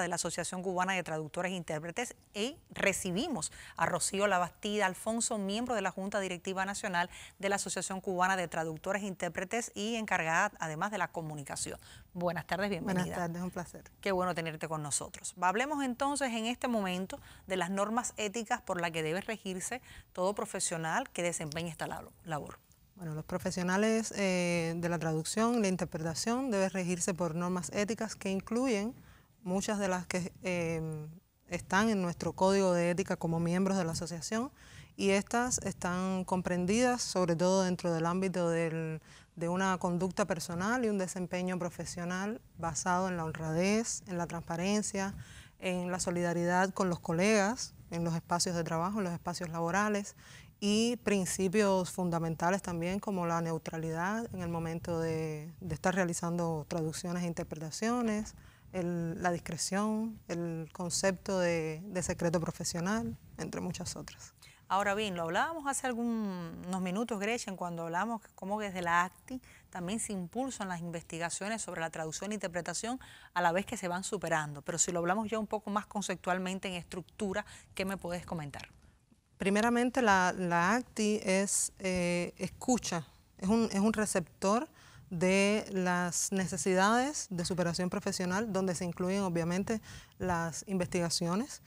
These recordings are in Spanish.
de la Asociación Cubana de Traductores e Intérpretes y recibimos a Rocío Labastida Alfonso, miembro de la Junta Directiva Nacional de la Asociación Cubana de Traductores e Intérpretes y encargada además de la comunicación. Buenas tardes, bienvenida. Buenas tardes, un placer. Qué bueno tenerte con nosotros. Hablemos entonces en este momento de las normas éticas por las que debe regirse todo profesional que desempeñe esta labor. Bueno, los profesionales eh, de la traducción la interpretación deben regirse por normas éticas que incluyen muchas de las que em, están en nuestro código de ética como miembros de la asociación y estas están comprendidas sobre todo dentro del ámbito del, de una conducta personal y un desempeño profesional basado en la honradez, en la transparencia, en la solidaridad con los colegas, en los espacios de trabajo, en los espacios laborales y principios fundamentales también como la neutralidad en el momento de estar realizando traducciones e interpretaciones, la discreción, el concepto de, secreto profesional, entre muchas otras. Ahora bien, lo hablábamos hace algunos minutos, Gretchen, cuando hablamos cómo desde la ACTI también se impulsan las investigaciones sobre la traducción e interpretación a la vez que se van superando. Pero si lo hablamos ya un poco más conceptualmente en estructura, ¿qué me puedes comentar? Primeramente, la, ACTI es eh, escucha, es un, es un receptor de las necesidades de superación profesional, donde se incluyen obviamente las investigaciones.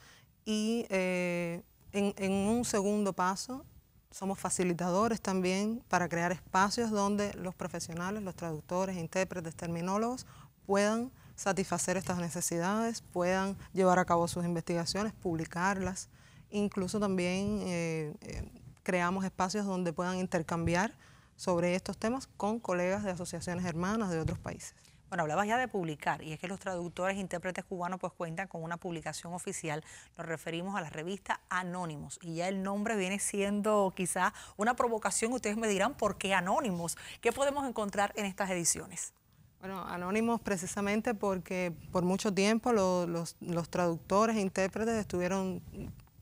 Y eh, en, un segundo paso, somos facilitadores también para crear espacios donde los profesionales, los traductores, intérpretes, terminólogos puedan satisfacer estas necesidades, puedan llevar a cabo sus investigaciones, publicarlas. Incluso también eh, eh, creamos espacios donde puedan intercambiar sobre estos temas con colegas de asociaciones hermanas de otros países. Bueno, hablabas ya de publicar, y es que los traductores e intérpretes cubanos pues cuentan con una publicación oficial, nos referimos a la revista Anónimos, y ya el nombre viene siendo quizás una provocación, ustedes me dirán, ¿por qué Anónimos? ¿Qué podemos encontrar en estas ediciones? Bueno, anónimos precisamente porque por mucho tiempo los, los traductores e intérpretes estuvieron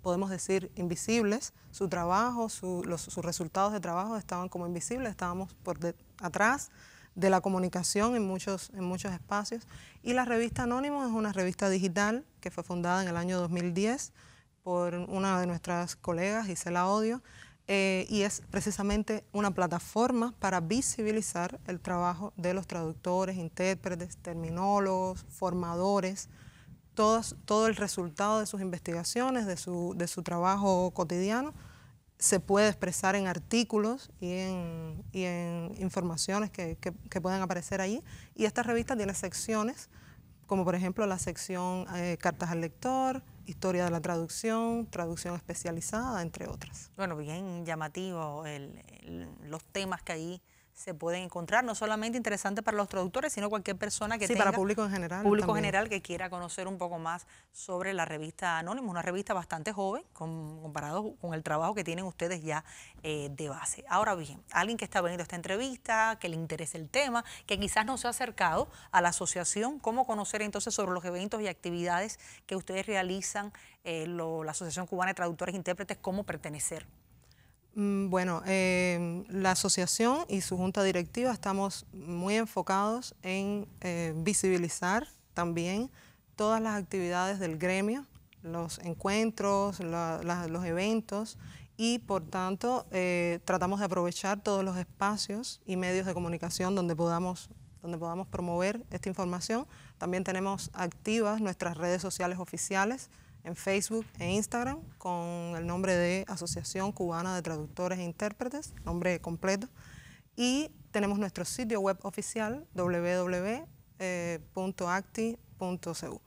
podemos decir, invisibles. Su trabajo, sus resultados de trabajo estaban como invisibles, estábamos por detrás atrás de la comunicación en muchos, en muchos espacios. Y la revista Anónimo es una revista digital que fue fundada en el año 2010 por una de nuestras colegas, Gisela Odio, eh, y es precisamente una plataforma para visibilizar el trabajo de los traductores, intérpretes, terminólogos, formadores, todo el resultado de sus investigaciones, de su, trabajo cotidiano, se puede expresar en artículos y en, y en informaciones que, que, puedan aparecer allí. Y esta revista tiene secciones, como por ejemplo la sección eh, Cartas al Lector, Historia de la Traducción, Traducción Especializada, entre otras. Bueno, bien llamativo los temas que Hay se pueden encontrar, no solamente interesante para los traductores, sino cualquier persona que sí, para público en general. Público general que quiera conocer un poco más sobre la revista Anónimo, una revista bastante joven comparado con el trabajo que tienen ustedes ya eh, de base. Ahora bien, alguien que está viendo esta entrevista, que le interese el tema, que quizás no se ha acercado a la asociación, ¿cómo conocer entonces sobre los eventos y actividades que ustedes realizan, eh, la Asociación Cubana de Traductores e Intérpretes, cómo pertenecer? Mm, bueno, em, la asociación y su junta directiva estamos muy enfocados en eh, visibilizar también todas las actividades del gremio, los encuentros, los eventos y por tanto eh, tratamos de aprovechar todos los espacios y medios de comunicación donde podamos promover esta información. También tenemos activas nuestras redes sociales oficiales en Facebook e Instagram con el nombre de Asociación Cubana de Traductores e Intérpretes, nombre completo. Y tenemos nuestro sitio web oficial www.acti.cu. Eh,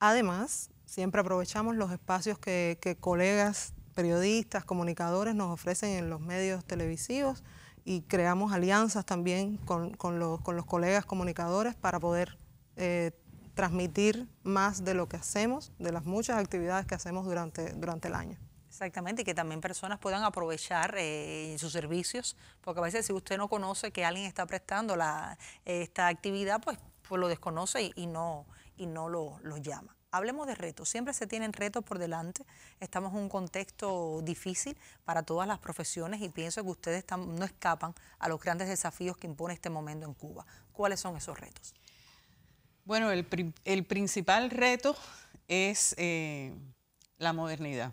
Además, siempre aprovechamos los espacios que, colegas periodistas, comunicadores nos ofrecen en los medios televisivos y creamos alianzas también con, los, colegas comunicadores para poder eh, transmitir más de lo que hacemos, de las muchas actividades que hacemos durante, durante el año. Exactamente, y que también personas puedan aprovechar eh, sus servicios, porque a veces si usted no conoce que alguien está prestando esta actividad, pues, pues lo desconoce y, no, y no lo, llama. Hablemos de retos. Siempre se tienen retos por delante. Estamos en un contexto difícil para todas las profesiones y pienso que ustedes no escapan a los grandes desafíos que impone este momento en Cuba. ¿Cuáles son esos retos? Bueno, el, principal reto es eh, la modernidad.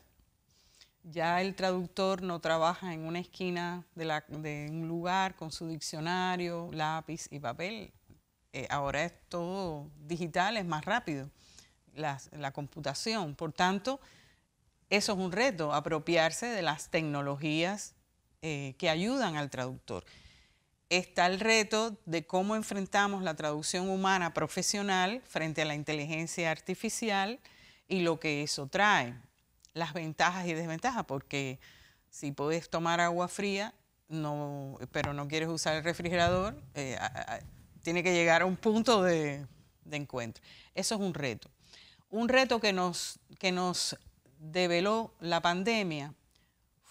Ya el traductor no trabaja en una esquina de, un lugar con su diccionario, lápiz y papel. Eh, ahora es todo digital, es más rápido, la, computación. Por tanto, eso es un reto, apropiarse de las tecnologías eh, que ayudan al traductor está el reto de cómo enfrentamos la traducción humana profesional frente a la inteligencia artificial y lo que eso trae, las ventajas y desventajas, porque si puedes tomar agua fría, no, pero no quieres usar el refrigerador, eh, tiene que llegar a un punto de, encuentro. Eso es un reto. Un reto que nos, que nos develó la pandemia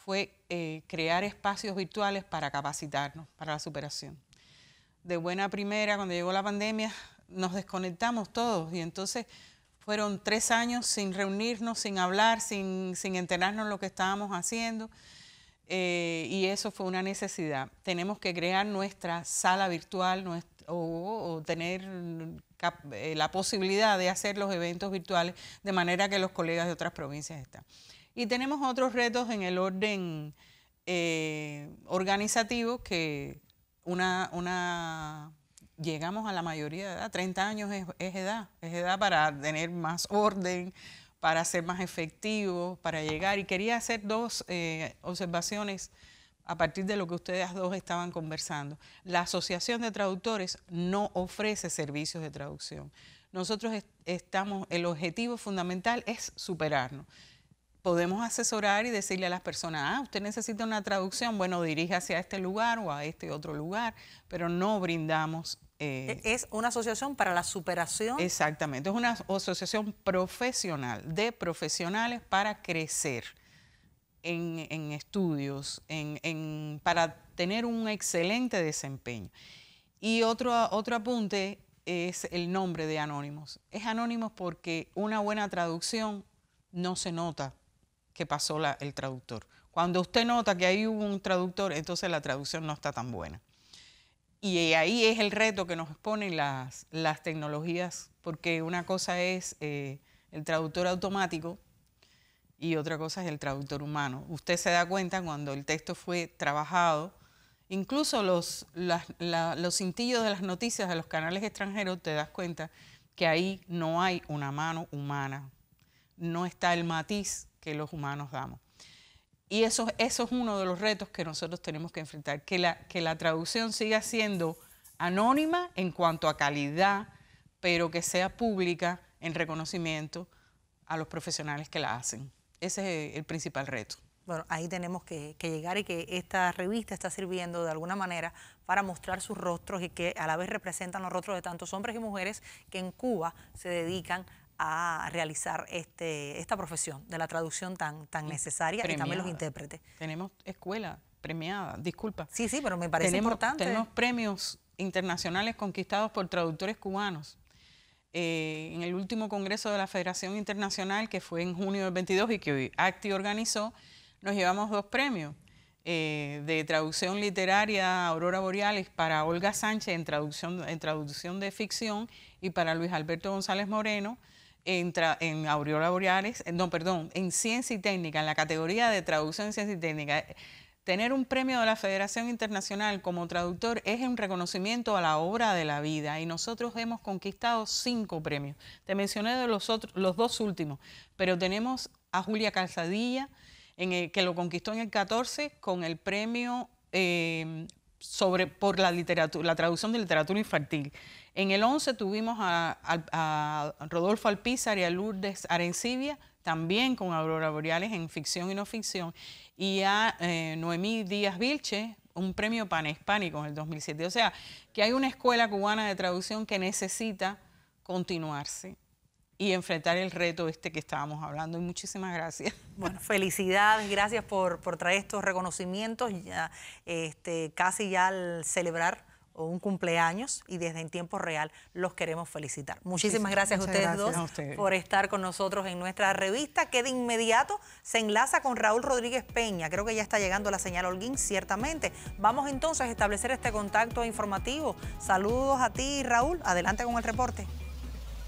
fue eh, crear espacios virtuales para capacitarnos, para la superación. De buena primera, cuando llegó la pandemia, nos desconectamos todos y entonces fueron tres años sin reunirnos, sin hablar, sin, sin enterarnos lo que estábamos haciendo. Eh, y eso fue una necesidad. Tenemos que crear nuestra sala virtual o, o, tener eh, la posibilidad de hacer los eventos virtuales de manera que los colegas de otras provincias están. Y tenemos otros retos en el orden eh, organizativo que una, llegamos a la mayoría de edad, 30 años es, edad, es edad para tener más orden, para ser más efectivo, para llegar. Y quería hacer dos eh, observaciones a partir de lo que ustedes dos estaban conversando. La Asociación de Traductores no ofrece servicios de traducción. Nosotros estamos, el objetivo fundamental es superarnos podemos asesorar y decirle a las personas, ah, usted necesita una traducción, bueno, diríjase a este lugar o a este otro lugar, pero no brindamos... Eh, e-, es una asociación para la superación. Exactamente, es una asociación profesional, de profesionales para crecer en, estudios, para tener un excelente desempeño. Y otro, otro apunte es el nombre de Anónimos. Es Anónimos porque una buena traducción no se nota que pasó el traductor. Cuando usted nota que hay un traductor, entonces la traducción no está tan buena. Y ahí es el reto que nos ponen las, las tecnologías, porque una cosa es eh, el traductor automático y otra cosa es el traductor humano. Usted se da cuenta cuando el texto fue trabajado, incluso los, los cintillos de las noticias de los canales extranjeros, te das cuenta que ahí no hay una mano humana, no está el matiz que los humanos damos. Y eso, eso es uno de los retos que nosotros tenemos que enfrentar, que la, que la traducción siga siendo anónima en cuanto a calidad, pero que sea pública en reconocimiento a los profesionales que la hacen. Ese es el principal reto. Bueno, ahí tenemos que, que, llegar y que esta revista está sirviendo de alguna manera para mostrar sus rostros y que a la vez representan los rostros de tantos hombres y mujeres que en Cuba se dedican a realizar este, esta profesión de la traducción tan, tan mm, necesaria y también los intérpretes. Tenemos escuela premiada, disculpa. Sí, sí, pero me parece importante. Tenemos premios internacionales conquistados por traductores cubanos. Eh, en el último congreso de la Federación Internacional, que fue en junio del 22 y que hoy ACTI organizó, nos llevamos dos premios. Eh, de traducción literaria Aurora Boreales para Olga Sánchez en traducción, en traducción de ficción y para Luis Alberto González Moreno en, en eh, no, perdón, en Ciencia y Técnica, en la categoría de traducción en Ciencia y Técnica. Tener un premio de la Federación Internacional como traductor es un reconocimiento a la obra de la vida y nosotros hemos conquistado cinco premios. Te mencioné de los, dos últimos, pero tenemos a Julia Calzadilla, que lo conquistó en el 14 con el premio eh, sobre, por la, literatura, la traducción de literatura infantil. En el 11 tuvimos a, Rodolfo Alpizar y a Lourdes Arencibia, también con Aurora Boreales en ficción y no ficción, y a eh, Noemí Díaz Vilche, un premio panhispánico en el 2007. O sea, que hay una escuela cubana de traducción que necesita continuarse y enfrentar el reto este que estábamos hablando. Y muchísimas gracias. Bueno, felicidades, gracias por, por traer estos reconocimientos, ya, este, casi ya al celebrar o un cumpleaños y desde en tiempo real los queremos felicitar. Muchísimas gracias a ustedes dos por estar con nosotros en nuestra revista que de inmediato se enlaza con Raúl Rodríguez Peña. Creo que ya está llegando la señal Holguín, ciertamente. Vamos entonces a establecer este contacto informativo. Saludos a ti, Raúl. Adelante con el reporte.